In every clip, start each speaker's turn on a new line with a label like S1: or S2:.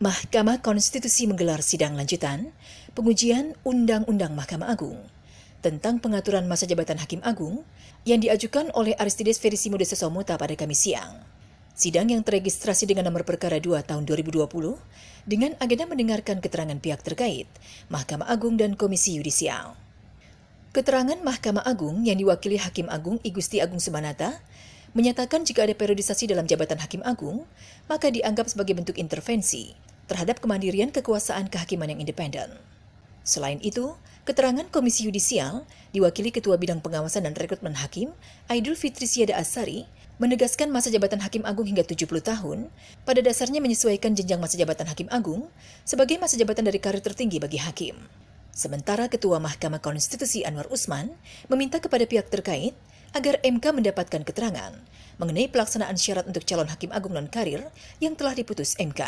S1: Mahkamah Konstitusi menggelar sidang lanjutan pengujian Undang-Undang Mahkamah Agung tentang pengaturan masa jabatan Hakim Agung yang diajukan oleh Aristides Verisimo de pada Kamis siang. Sidang yang terregistrasi dengan nomor perkara 2 tahun 2020 dengan agenda mendengarkan keterangan pihak terkait, Mahkamah Agung dan Komisi Yudisial. Keterangan Mahkamah Agung yang diwakili Hakim Agung Igusti Agung Sumanata menyatakan jika ada periodisasi dalam jabatan Hakim Agung, maka dianggap sebagai bentuk intervensi terhadap kemandirian kekuasaan kehakiman yang independen. Selain itu, keterangan Komisi Yudisial, diwakili Ketua Bidang Pengawasan dan Rekrutmen Hakim, Aidul Fitri Siada Asari, menegaskan masa jabatan Hakim Agung hingga 70 tahun, pada dasarnya menyesuaikan jenjang masa jabatan Hakim Agung sebagai masa jabatan dari karir tertinggi bagi hakim. Sementara Ketua Mahkamah Konstitusi Anwar Usman meminta kepada pihak terkait agar MK mendapatkan keterangan mengenai pelaksanaan syarat untuk calon hakim agung non-karir yang telah diputus MK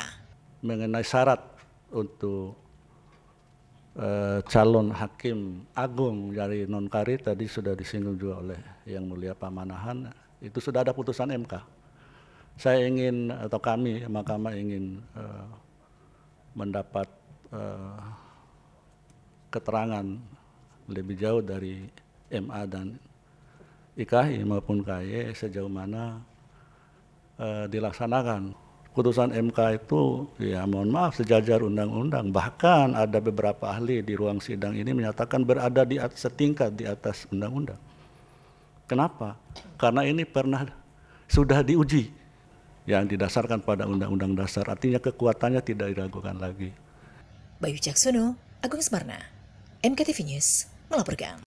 S2: mengenai syarat untuk uh, calon hakim agung dari Nonkari tadi sudah disinggung juga oleh Yang Mulia Pak Manahan, itu sudah ada putusan MK. Saya ingin atau kami mahkamah ingin uh, mendapat uh, keterangan lebih jauh dari MA dan IKHI maupun KY sejauh mana uh, dilaksanakan putusan MK itu ya mohon maaf sejajar undang-undang bahkan ada beberapa ahli di ruang sidang ini menyatakan berada di atas setingkat di atas undang-undang. Kenapa? Karena ini pernah sudah diuji yang didasarkan pada undang-undang dasar artinya kekuatannya tidak diragukan lagi.
S1: Bayu Caksono, Agung Smarna, MKTV News melaporkan.